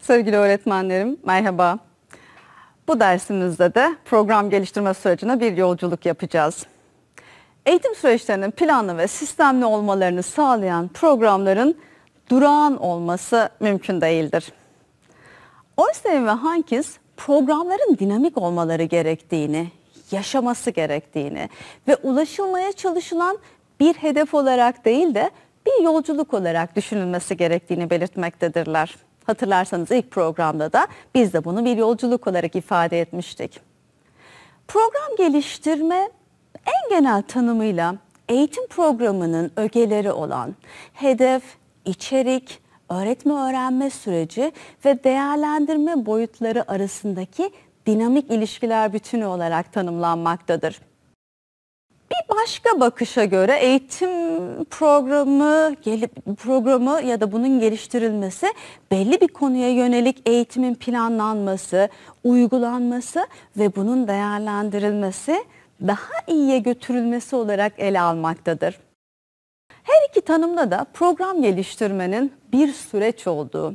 Sevgili öğretmenlerim merhaba. Bu dersimizde de program geliştirme sürecine bir yolculuk yapacağız. Eğitim süreçlerinin planlı ve sistemli olmalarını sağlayan programların durağan olması mümkün değildir. Orstein ve Hankins programların dinamik olmaları gerektiğini, yaşaması gerektiğini ve ulaşılmaya çalışılan bir hedef olarak değil de bir yolculuk olarak düşünülmesi gerektiğini belirtmektedirler. Hatırlarsanız ilk programda da biz de bunu bir yolculuk olarak ifade etmiştik. Program geliştirme en genel tanımıyla eğitim programının ögeleri olan hedef, içerik, öğretme öğrenme süreci ve değerlendirme boyutları arasındaki dinamik ilişkiler bütünü olarak tanımlanmaktadır. Bir başka bakışa göre eğitim programı gelip programı ya da bunun geliştirilmesi belli bir konuya yönelik eğitimin planlanması, uygulanması ve bunun değerlendirilmesi daha iyiye götürülmesi olarak ele almaktadır. Her iki tanımda da program geliştirmenin bir süreç olduğu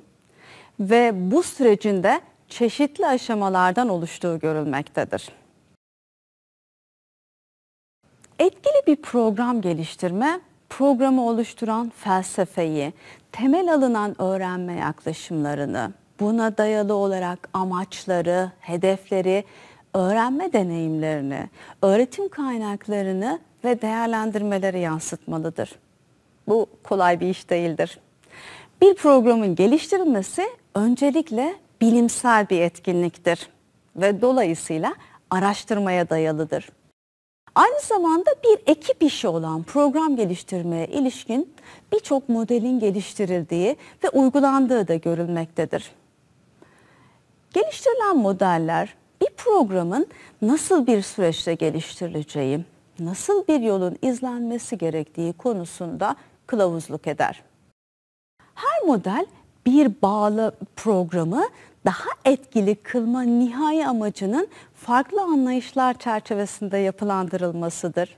ve bu sürecin de çeşitli aşamalardan oluştuğu görülmektedir. Etkili bir program geliştirme, programı oluşturan felsefeyi, temel alınan öğrenme yaklaşımlarını, buna dayalı olarak amaçları, hedefleri, öğrenme deneyimlerini, öğretim kaynaklarını ve değerlendirmeleri yansıtmalıdır. Bu kolay bir iş değildir. Bir programın geliştirilmesi öncelikle bilimsel bir etkinliktir ve dolayısıyla araştırmaya dayalıdır. Aynı zamanda bir ekip işi olan program geliştirmeye ilişkin birçok modelin geliştirildiği ve uygulandığı da görülmektedir. Geliştirilen modeller bir programın nasıl bir süreçte geliştirileceği, nasıl bir yolun izlenmesi gerektiği konusunda kılavuzluk eder. Her model bir bağlı programı daha etkili kılma nihai amacının farklı anlayışlar çerçevesinde yapılandırılmasıdır.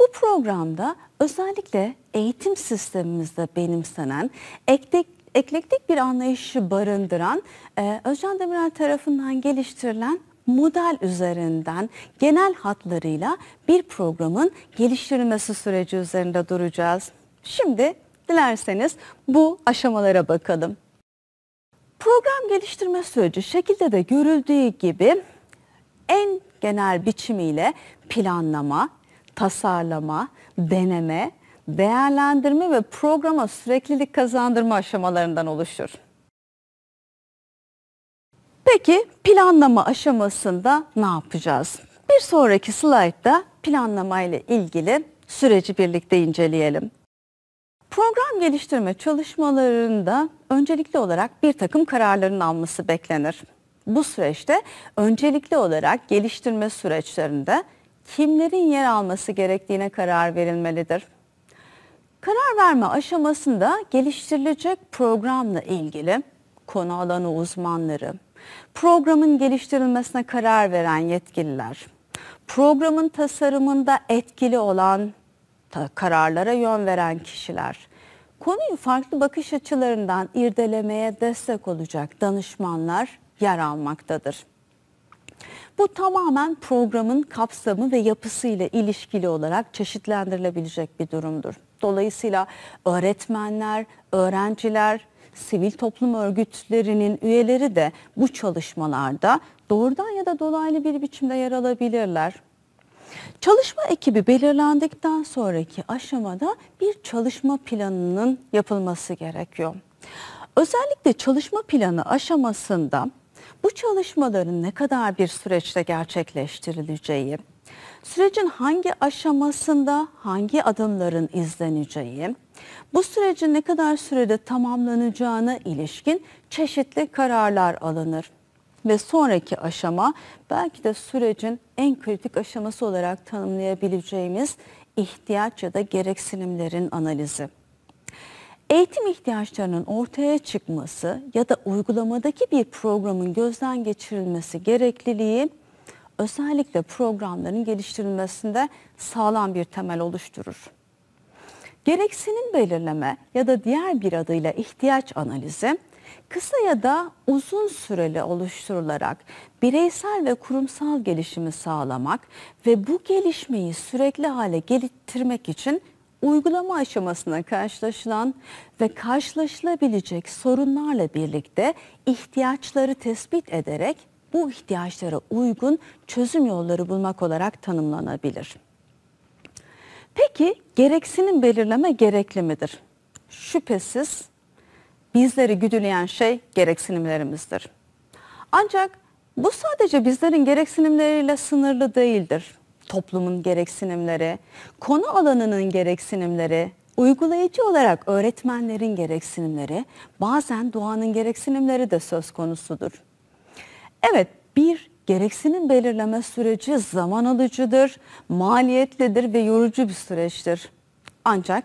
Bu programda özellikle eğitim sistemimizde benimsenen ektek eklektik bir anlayışı barındıran e, Özcan Demirel tarafından geliştirilen model üzerinden genel hatlarıyla bir programın geliştirilmesi süreci üzerinde duracağız. Şimdi dilerseniz bu aşamalara bakalım. Program geliştirme süreci şekilde de görüldüğü gibi en genel biçimiyle planlama, tasarlama, deneme, değerlendirme ve programa süreklilik kazandırma aşamalarından oluşur. Peki planlama aşamasında ne yapacağız? Bir sonraki slaytta planlama ile ilgili süreci birlikte inceleyelim. Program geliştirme çalışmalarında öncelikli olarak bir takım kararların alması beklenir. Bu süreçte öncelikli olarak geliştirme süreçlerinde kimlerin yer alması gerektiğine karar verilmelidir. Karar verme aşamasında geliştirilecek programla ilgili konu alanı uzmanları, programın geliştirilmesine karar veren yetkililer, programın tasarımında etkili olan kararlara yön veren kişiler. Konuyu farklı bakış açılarından irdelemeye destek olacak danışmanlar yer almaktadır. Bu tamamen programın kapsamı ve yapısıyla ilişkili olarak çeşitlendirilebilecek bir durumdur. Dolayısıyla öğretmenler, öğrenciler, sivil toplum örgütlerinin üyeleri de bu çalışmalarda doğrudan ya da dolaylı bir biçimde yer alabilirler. Çalışma ekibi belirlendikten sonraki aşamada bir çalışma planının yapılması gerekiyor. Özellikle çalışma planı aşamasında bu çalışmaların ne kadar bir süreçte gerçekleştirileceği, sürecin hangi aşamasında hangi adımların izleneceği, bu sürecin ne kadar sürede tamamlanacağına ilişkin çeşitli kararlar alınır ve sonraki aşama belki de sürecin en kritik aşaması olarak tanımlayabileceğimiz ihtiyaç ya da gereksinimlerin analizi. Eğitim ihtiyaçlarının ortaya çıkması ya da uygulamadaki bir programın gözden geçirilmesi gerekliliği özellikle programların geliştirilmesinde sağlam bir temel oluşturur. Gereksinim belirleme ya da diğer bir adıyla ihtiyaç analizi kısa ya da uzun süreli oluşturularak bireysel ve kurumsal gelişimi sağlamak ve bu gelişmeyi sürekli hale getirmek için uygulama aşamasına karşılaşılan ve karşılaşılabilecek sorunlarla birlikte ihtiyaçları tespit ederek bu ihtiyaçlara uygun çözüm yolları bulmak olarak tanımlanabilir. Peki gereksinim belirleme gerekli midir? Şüphesiz bizleri güdüleyen şey gereksinimlerimizdir. Ancak bu sadece bizlerin gereksinimleriyle sınırlı değildir. Toplumun gereksinimleri, konu alanının gereksinimleri, uygulayıcı olarak öğretmenlerin gereksinimleri, bazen doğanın gereksinimleri de söz konusudur. Evet, bir gereksinim belirleme süreci zaman alıcıdır, maliyetlidir ve yorucu bir süreçtir. Ancak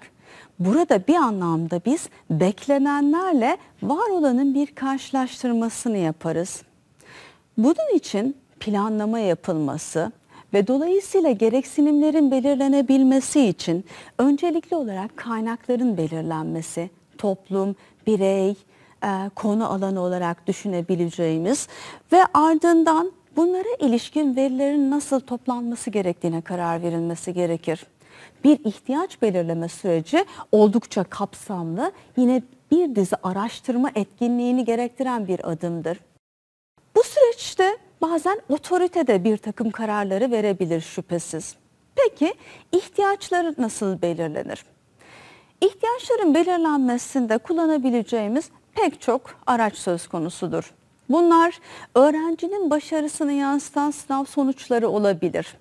Burada bir anlamda biz beklenenlerle var olanın bir karşılaştırmasını yaparız. Bunun için planlama yapılması, ve dolayısıyla gereksinimlerin belirlenebilmesi için öncelikli olarak kaynakların belirlenmesi, toplum, birey, e, konu alanı olarak düşünebileceğimiz ve ardından bunlara ilişkin verilerin nasıl toplanması gerektiğine karar verilmesi gerekir bir ihtiyaç belirleme süreci oldukça kapsamlı yine bir dizi araştırma etkinliğini gerektiren bir adımdır. Bu süreçte bazen otorite de bir takım kararları verebilir şüphesiz. Peki ihtiyaçları nasıl belirlenir? İhtiyaçların belirlenmesinde kullanabileceğimiz pek çok araç söz konusudur. Bunlar öğrencinin başarısını yansıtan sınav sonuçları olabilir.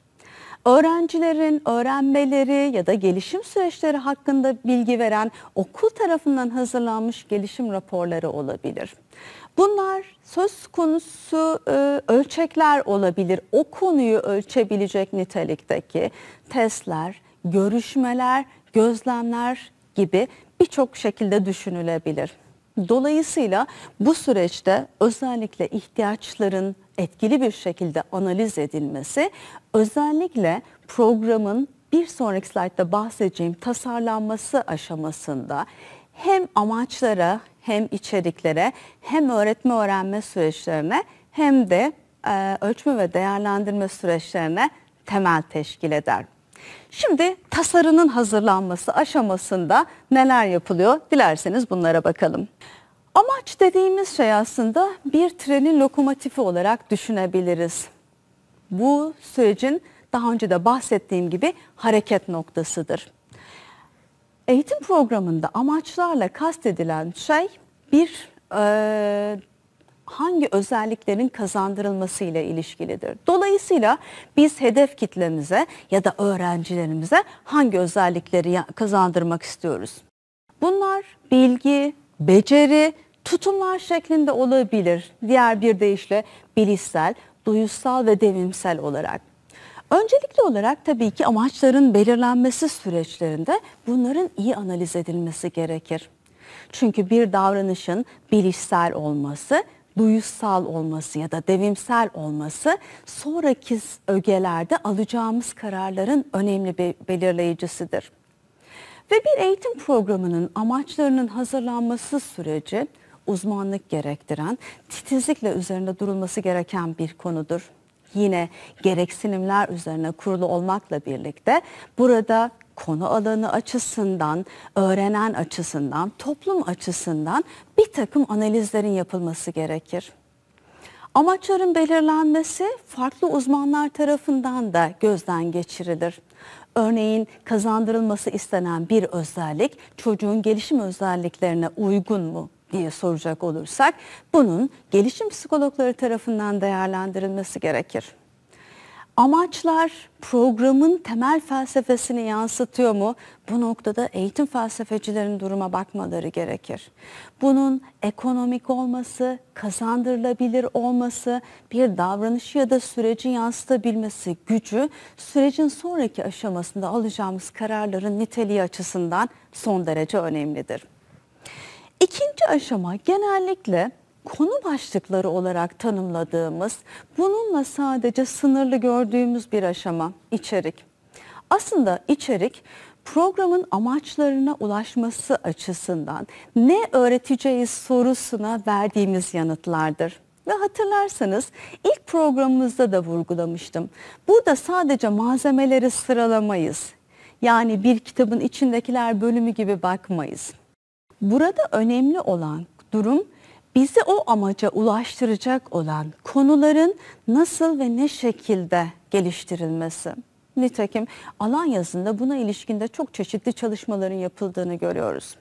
Öğrencilerin öğrenmeleri ya da gelişim süreçleri hakkında bilgi veren okul tarafından hazırlanmış gelişim raporları olabilir. Bunlar söz konusu e, ölçekler olabilir. O konuyu ölçebilecek nitelikteki testler, görüşmeler, gözlemler gibi birçok şekilde düşünülebilir. Dolayısıyla bu süreçte özellikle ihtiyaçların etkili bir şekilde analiz edilmesi, özellikle programın bir sonraki slaytta bahsedeceğim tasarlanması aşamasında hem amaçlara hem içeriklere hem öğretme öğrenme süreçlerine hem de e, ölçme ve değerlendirme süreçlerine temel teşkil eder. Şimdi tasarının hazırlanması aşamasında neler yapılıyor? Dilerseniz bunlara bakalım. Amaç dediğimiz şey aslında bir trenin lokomotifi olarak düşünebiliriz. Bu sürecin daha önce de bahsettiğim gibi hareket noktasıdır. Eğitim programında amaçlarla kastedilen şey bir e, hangi özelliklerin kazandırılmasıyla ilişkilidir. Dolayısıyla biz hedef kitlemize ya da öğrencilerimize hangi özellikleri kazandırmak istiyoruz? Bunlar bilgi, beceri, tutumlar şeklinde olabilir. Diğer bir deyişle bilişsel, duyusal ve devimsel olarak. Öncelikli olarak tabii ki amaçların belirlenmesi süreçlerinde bunların iyi analiz edilmesi gerekir. Çünkü bir davranışın bilişsel olması duyusal olması ya da devimsel olması sonraki ögelerde alacağımız kararların önemli bir belirleyicisidir. Ve bir eğitim programının amaçlarının hazırlanması süreci uzmanlık gerektiren, titizlikle üzerinde durulması gereken bir konudur. Yine gereksinimler üzerine kurulu olmakla birlikte burada konu alanı açısından, öğrenen açısından, toplum açısından bir takım analizlerin yapılması gerekir. Amaçların belirlenmesi farklı uzmanlar tarafından da gözden geçirilir. Örneğin kazandırılması istenen bir özellik çocuğun gelişim özelliklerine uygun mu diye soracak olursak bunun gelişim psikologları tarafından değerlendirilmesi gerekir. Amaçlar programın temel felsefesini yansıtıyor mu? Bu noktada eğitim felsefecilerin duruma bakmaları gerekir. Bunun ekonomik olması, kazandırılabilir olması, bir davranışı ya da süreci yansıtabilmesi gücü sürecin sonraki aşamasında alacağımız kararların niteliği açısından son derece önemlidir. İkinci aşama genellikle konu başlıkları olarak tanımladığımız, bununla sadece sınırlı gördüğümüz bir aşama içerik. Aslında içerik programın amaçlarına ulaşması açısından ne öğreteceğiz sorusuna verdiğimiz yanıtlardır. Ve hatırlarsanız ilk programımızda da vurgulamıştım. Burada sadece malzemeleri sıralamayız. Yani bir kitabın içindekiler bölümü gibi bakmayız. Burada önemli olan durum bizi o amaca ulaştıracak olan konuların nasıl ve ne şekilde geliştirilmesi. Nitekim alan yazında buna ilişkinde çok çeşitli çalışmaların yapıldığını görüyoruz.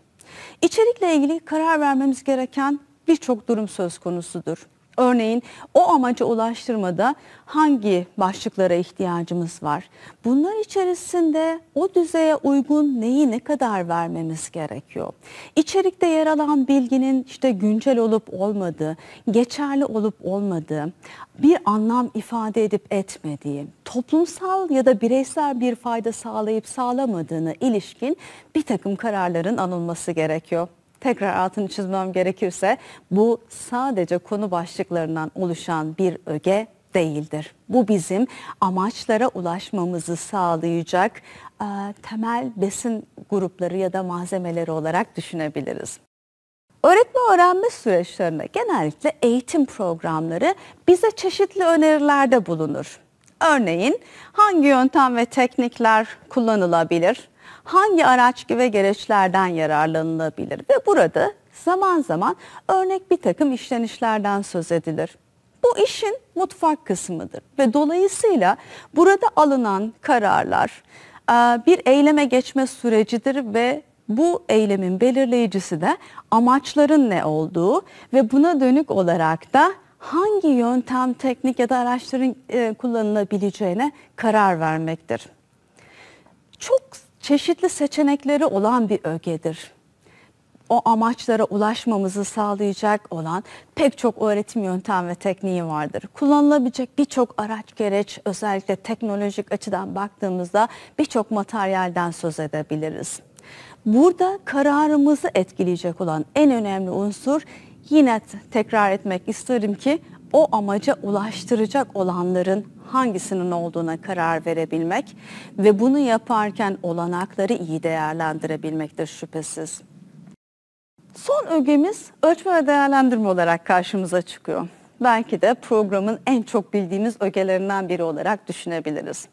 İçerikle ilgili karar vermemiz gereken birçok durum söz konusudur. Örneğin o amaca ulaştırmada hangi başlıklara ihtiyacımız var? Bunlar içerisinde o düzeye uygun neyi ne kadar vermemiz gerekiyor? İçerikte yer alan bilginin işte güncel olup olmadığı, geçerli olup olmadığı, bir anlam ifade edip etmediği, toplumsal ya da bireysel bir fayda sağlayıp sağlamadığını ilişkin bir takım kararların alınması gerekiyor tekrar altını çizmem gerekirse bu sadece konu başlıklarından oluşan bir öge değildir. Bu bizim amaçlara ulaşmamızı sağlayacak e, temel besin grupları ya da malzemeleri olarak düşünebiliriz. Öğretme öğrenme süreçlerinde genellikle eğitim programları bize çeşitli önerilerde bulunur. Örneğin hangi yöntem ve teknikler kullanılabilir? hangi araç ve gereçlerden yararlanılabilir ve burada zaman zaman örnek bir takım işlenişlerden söz edilir. Bu işin mutfak kısmıdır ve dolayısıyla burada alınan kararlar e, bir eyleme geçme sürecidir ve bu eylemin belirleyicisi de amaçların ne olduğu ve buna dönük olarak da hangi yöntem, teknik ya da araçların e, kullanılabileceğine karar vermektir. Çok çeşitli seçenekleri olan bir ögedir. O amaçlara ulaşmamızı sağlayacak olan pek çok öğretim yöntem ve tekniği vardır. Kullanılabilecek birçok araç gereç özellikle teknolojik açıdan baktığımızda birçok materyalden söz edebiliriz. Burada kararımızı etkileyecek olan en önemli unsur yine tekrar etmek isterim ki o amaca ulaştıracak olanların hangisinin olduğuna karar verebilmek ve bunu yaparken olanakları iyi değerlendirebilmektir şüphesiz. Son ögemiz ölçme ve değerlendirme olarak karşımıza çıkıyor. Belki de programın en çok bildiğimiz ögelerinden biri olarak düşünebiliriz.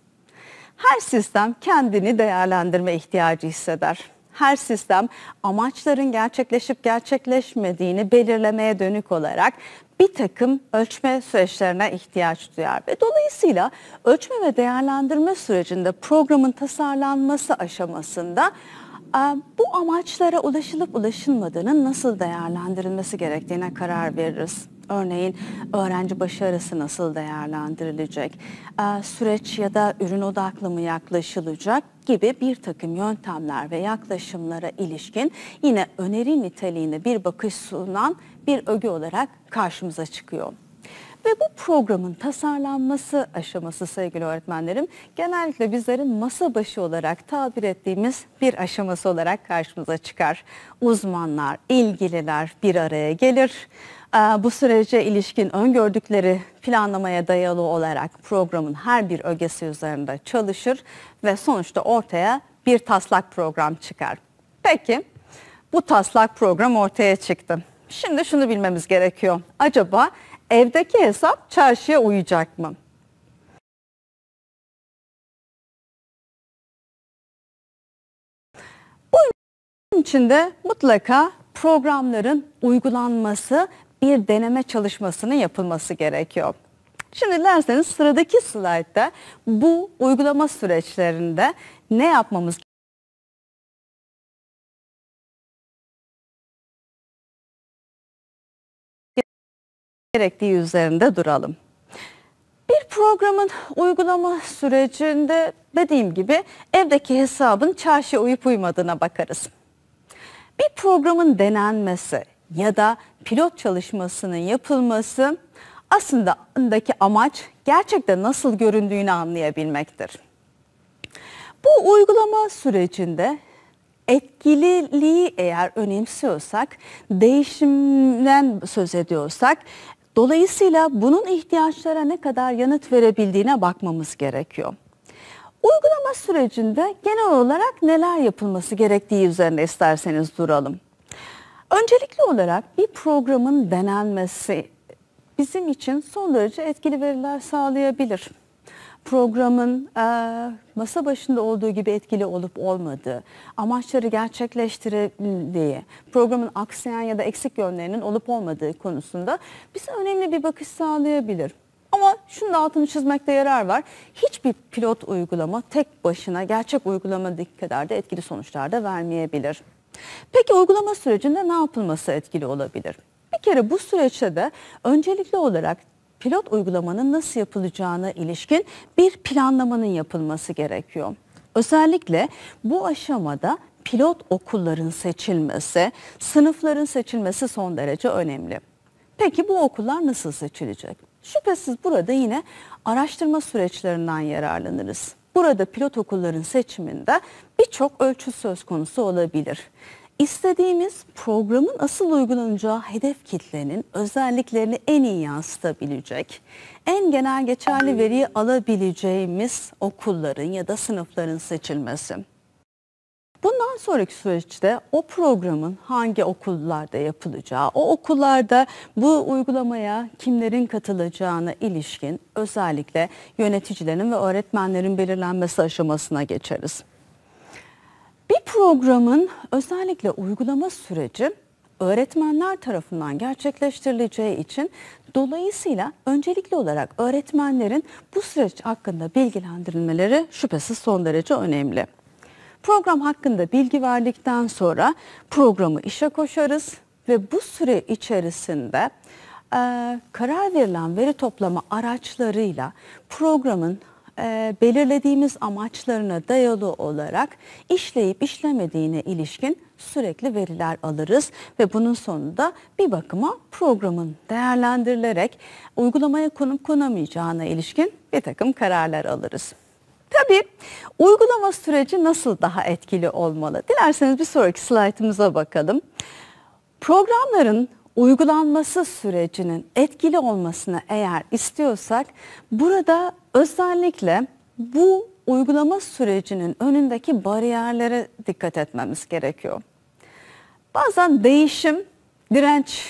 Her sistem kendini değerlendirme ihtiyacı hisseder. Her sistem amaçların gerçekleşip gerçekleşmediğini belirlemeye dönük olarak bir takım ölçme süreçlerine ihtiyaç duyar ve dolayısıyla ölçme ve değerlendirme sürecinde programın tasarlanması aşamasında e, bu amaçlara ulaşılıp ulaşılmadığının nasıl değerlendirilmesi gerektiğine karar veririz. Örneğin öğrenci başarısı nasıl değerlendirilecek, ee, süreç ya da ürün odaklı mı yaklaşılacak gibi bir takım yöntemler ve yaklaşımlara ilişkin yine öneri niteliğinde bir bakış sunan bir öge olarak karşımıza çıkıyor. Ve bu programın tasarlanması aşaması sevgili öğretmenlerim genellikle bizlerin masa başı olarak tabir ettiğimiz bir aşaması olarak karşımıza çıkar. Uzmanlar, ilgililer bir araya gelir ee, bu sürece ilişkin öngördükleri planlamaya dayalı olarak programın her bir ögesi üzerinde çalışır ve sonuçta ortaya bir taslak program çıkar. Peki bu taslak program ortaya çıktı. Şimdi şunu bilmemiz gerekiyor. Acaba evdeki hesap çarşıya uyacak mı? Bunun içinde mutlaka programların uygulanması bir deneme çalışmasının yapılması gerekiyor. Şimdi dilerseniz sıradaki slaytta bu uygulama süreçlerinde ne yapmamız gerektiği üzerinde duralım. Bir programın uygulama sürecinde dediğim gibi evdeki hesabın çarşı uyup uymadığına bakarız. Bir programın denenmesi, ya da pilot çalışmasının yapılması aslında andaki amaç gerçekten nasıl göründüğünü anlayabilmektir. Bu uygulama sürecinde etkililiği eğer önemsiyorsak, değişimden söz ediyorsak, dolayısıyla bunun ihtiyaçlara ne kadar yanıt verebildiğine bakmamız gerekiyor. Uygulama sürecinde genel olarak neler yapılması gerektiği üzerine isterseniz duralım. Öncelikli olarak bir programın denenmesi bizim için son derece etkili veriler sağlayabilir. Programın e, masa başında olduğu gibi etkili olup olmadığı, amaçları gerçekleştirildiği, programın aksayan ya da eksik yönlerinin olup olmadığı konusunda bize önemli bir bakış sağlayabilir. Ama şunun altını çizmekte yarar var. Hiçbir pilot uygulama tek başına gerçek uygulamadaki kadar da etkili sonuçlar da vermeyebilir. Peki uygulama sürecinde ne yapılması etkili olabilir? Bir kere bu süreçte de öncelikli olarak pilot uygulamanın nasıl yapılacağına ilişkin bir planlamanın yapılması gerekiyor. Özellikle bu aşamada pilot okulların seçilmesi, sınıfların seçilmesi son derece önemli. Peki bu okullar nasıl seçilecek? Şüphesiz burada yine araştırma süreçlerinden yararlanırız. Burada pilot okulların seçiminde birçok ölçü söz konusu olabilir. İstediğimiz programın asıl uygulanacağı hedef kitlenin özelliklerini en iyi yansıtabilecek, en genel geçerli veriyi alabileceğimiz okulların ya da sınıfların seçilmesi. Bundan sonraki süreçte o programın hangi okullarda yapılacağı, o okullarda bu uygulamaya kimlerin katılacağına ilişkin özellikle yöneticilerin ve öğretmenlerin belirlenmesi aşamasına geçeriz. Bir programın özellikle uygulama süreci öğretmenler tarafından gerçekleştirileceği için dolayısıyla öncelikli olarak öğretmenlerin bu süreç hakkında bilgilendirilmeleri şüphesiz son derece önemli. Program hakkında bilgi verdikten sonra programı işe koşarız ve bu süre içerisinde e, karar verilen veri toplama araçlarıyla programın e, belirlediğimiz amaçlarına dayalı olarak işleyip işlemediğine ilişkin sürekli veriler alırız ve bunun sonunda bir bakıma programın değerlendirilerek uygulamaya konup konamayacağına ilişkin bir takım kararlar alırız. Tabii uygulama süreci nasıl daha etkili olmalı? Dilerseniz bir sonraki slaytımıza bakalım. Programların uygulanması sürecinin etkili olmasını eğer istiyorsak burada özellikle bu uygulama sürecinin önündeki bariyerlere dikkat etmemiz gerekiyor. Bazen değişim direnç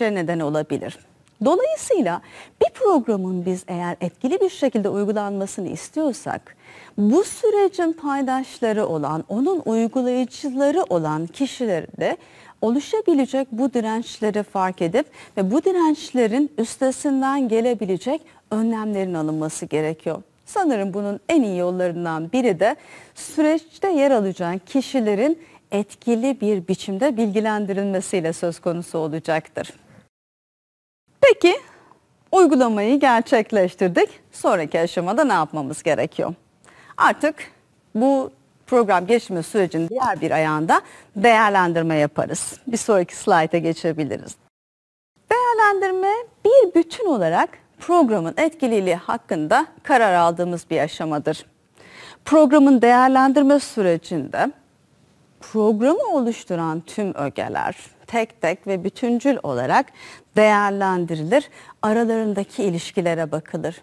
neden olabilir. Dolayısıyla bir programın biz eğer etkili bir şekilde uygulanmasını istiyorsak bu sürecin paydaşları olan, onun uygulayıcıları olan kişilerde oluşabilecek bu dirençleri fark edip ve bu dirençlerin üstesinden gelebilecek önlemlerin alınması gerekiyor. Sanırım bunun en iyi yollarından biri de süreçte yer alacak kişilerin etkili bir biçimde bilgilendirilmesiyle söz konusu olacaktır. Peki uygulamayı gerçekleştirdik. Sonraki aşamada ne yapmamız gerekiyor? Artık bu program geçme sürecinin diğer bir ayağında değerlendirme yaparız. Bir sonraki slayta geçebiliriz. Değerlendirme bir bütün olarak programın etkililiği hakkında karar aldığımız bir aşamadır. Programın değerlendirme sürecinde programı oluşturan tüm ögeler, tek tek ve bütüncül olarak değerlendirilir. Aralarındaki ilişkilere bakılır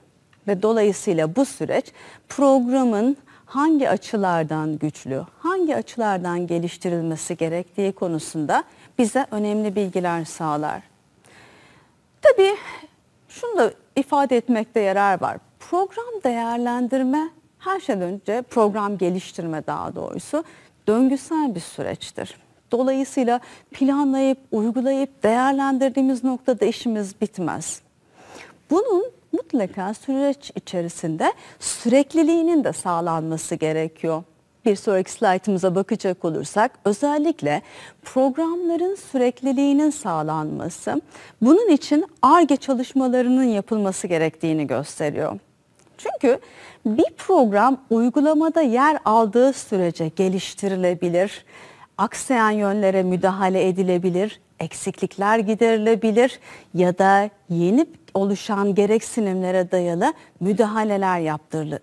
ve dolayısıyla bu süreç programın hangi açılardan güçlü, hangi açılardan geliştirilmesi gerektiği konusunda bize önemli bilgiler sağlar. Tabii şunu da ifade etmekte yarar var. Program değerlendirme her şeyden önce program geliştirme daha doğrusu döngüsel bir süreçtir. Dolayısıyla planlayıp, uygulayıp, değerlendirdiğimiz noktada işimiz bitmez. Bunun mutlaka süreç içerisinde sürekliliğinin de sağlanması gerekiyor. Bir sonraki slaytımıza bakacak olursak özellikle programların sürekliliğinin sağlanması bunun için ARGE çalışmalarının yapılması gerektiğini gösteriyor. Çünkü bir program uygulamada yer aldığı sürece geliştirilebilir aksayan yönlere müdahale edilebilir, eksiklikler giderilebilir ya da yeni oluşan gereksinimlere dayalı müdahaleler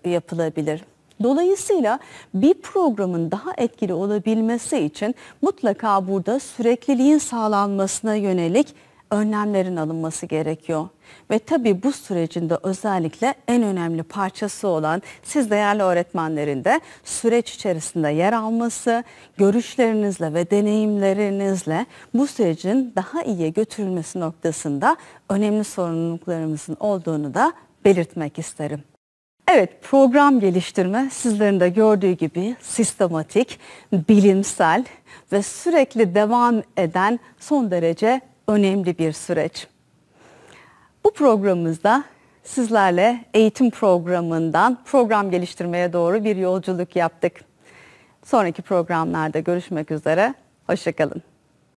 yapılabilir. Dolayısıyla bir programın daha etkili olabilmesi için mutlaka burada sürekliliğin sağlanmasına yönelik önlemlerin alınması gerekiyor. Ve tabii bu sürecinde özellikle en önemli parçası olan siz değerli öğretmenlerin de süreç içerisinde yer alması, görüşlerinizle ve deneyimlerinizle bu sürecin daha iyiye götürülmesi noktasında önemli sorumluluklarımızın olduğunu da belirtmek isterim. Evet program geliştirme sizlerin de gördüğü gibi sistematik, bilimsel ve sürekli devam eden son derece önemli bir süreç. Bu programımızda sizlerle eğitim programından program geliştirmeye doğru bir yolculuk yaptık. Sonraki programlarda görüşmek üzere, hoşçakalın.